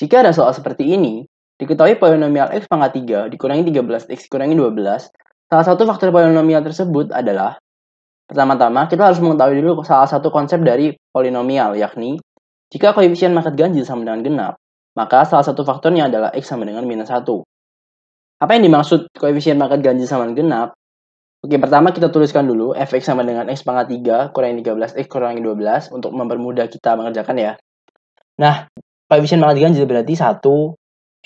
Jika ada soal seperti ini, diketahui polinomial x pangkat 3 dikurangi 13x dikurangi 12, salah satu faktor polinomial tersebut adalah Pertama-tama, kita harus mengetahui dulu salah satu konsep dari polinomial, yakni jika koefisien market ganjil sama dengan genap, maka salah satu faktornya adalah X sama dengan minus 1. Apa yang dimaksud koefisien market ganjil sama dengan genap? Oke, pertama kita tuliskan dulu fx sama dengan x pangkat 3 kurangi 13x kurangi 12 untuk mempermudah kita mengerjakan ya. Nah, koefisien pangkat 3 jadi berarti 1,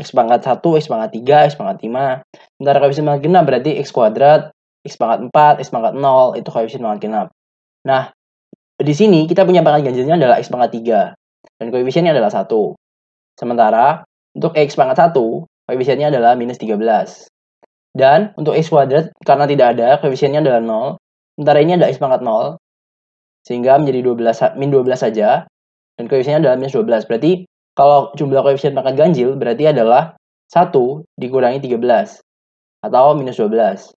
X pangkat 1, X pangkat 3, X pangkat 5. Sementara koefisien pangkat genap berarti X kuadrat, X pangkat 4, X pangkat 0, itu koefisien pangkat genap. Nah, di sini kita punya pangkat ganjilnya adalah X pangkat 3, dan koefisiennya adalah 1. Sementara, untuk X pangkat 1, koefisiennya adalah minus 13. Dan untuk X kuadrat, karena tidak ada, koefisiennya adalah 0. Sementara ini ada X pangkat 0, sehingga menjadi 12, min 12 saja, dan koefisiennya adalah minus 12. Berarti kalau jumlah koefisien pangkat ganjil berarti adalah 1 dikurangi 13 atau minus 12.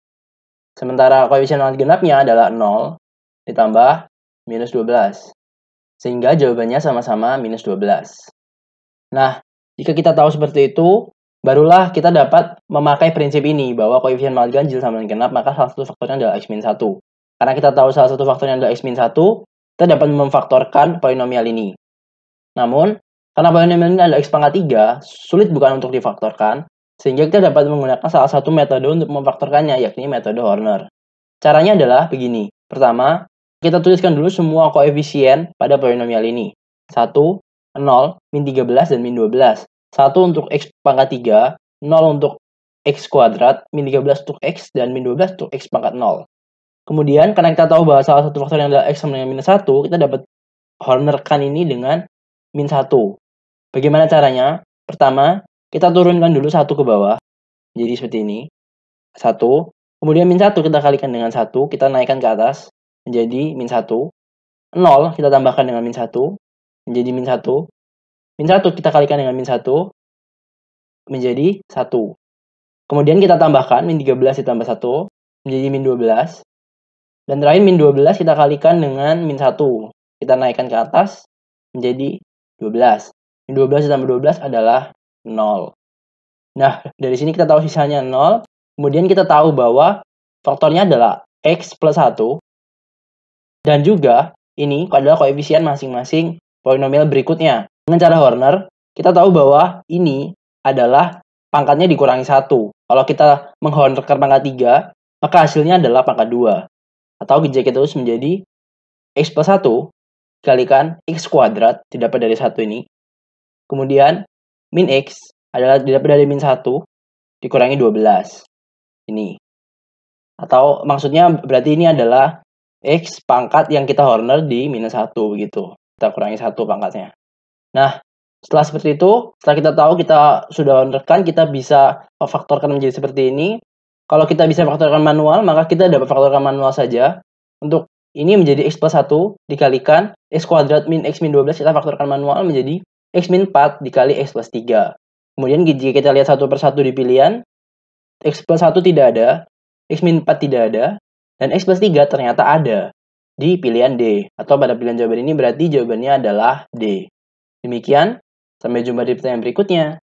Sementara koefisien pangkat genapnya adalah 0 ditambah minus 12. Sehingga jawabannya sama-sama minus 12. Nah, jika kita tahu seperti itu, barulah kita dapat memakai prinsip ini bahwa koefisien pangkat ganjil sama dengan genap maka salah satu faktornya adalah x-1. Karena kita tahu salah satu faktornya adalah x-1, kita dapat memfaktorkan polinomial ini. Namun, karena adalah x pangkat 3 sulit bukan untuk difaktorkan, sehingga kita dapat menggunakan salah satu metode untuk memfaktorkannya, yakni metode Horner. Caranya adalah begini. Pertama, kita tuliskan dulu semua koefisien pada polinomial ini. 1, 0, min 13, dan min 12. 1 untuk x pangkat 3, 0 untuk x kuadrat, min 13 untuk x, dan min 12 untuk x pangkat 0. Kemudian, karena kita tahu bahwa salah satu faktor yang adalah x sama dengan minus 1, kita dapat Hornerkan ini dengan min 1. Bagaimana caranya? Pertama, kita turunkan dulu satu ke bawah. Jadi seperti ini. Satu. Kemudian min satu kita kalikan dengan satu. Kita naikkan ke atas. Menjadi min satu. Nol kita tambahkan dengan min satu. Menjadi min satu. Min satu kita kalikan dengan min satu. Menjadi satu. Kemudian kita tambahkan min 13 ditambah satu menjadi min 12. Dan terakhir min 12 kita kalikan dengan min 1. Kita naikkan ke atas menjadi 12. 12 ditambah 12 adalah 0. Nah, dari sini kita tahu sisanya 0. Kemudian kita tahu bahwa faktornya adalah X plus 1. Dan juga ini adalah koefisien masing-masing polinomial berikutnya. Dengan cara Horner, kita tahu bahwa ini adalah pangkatnya dikurangi 1. Kalau kita menghornerkan pangkat 3, maka hasilnya adalah pangkat 2. Atau kita terus menjadi X plus 1 dikalikan X kuadrat, tidak pada dari 1 ini, Kemudian min x adalah didapat dari min 1 dikurangi 12. Ini. Atau maksudnya berarti ini adalah x pangkat yang kita horner di minus 1 begitu. Kita kurangi 1 pangkatnya. Nah, setelah seperti itu, setelah kita tahu kita sudah kan kita bisa faktorkan menjadi seperti ini. Kalau kita bisa faktorkan manual, maka kita dapat faktorkan manual saja. Untuk ini menjadi x plus 1 dikalikan x kuadrat min x min 12, kita faktorkan manual menjadi X 4 dikali X plus 3. Kemudian jika kita lihat satu persatu di pilihan, X plus 1 tidak ada, X 4 tidak ada, dan X plus 3 ternyata ada di pilihan D. Atau pada pilihan jawaban ini berarti jawabannya adalah D. Demikian, sampai jumpa di pertanyaan berikutnya.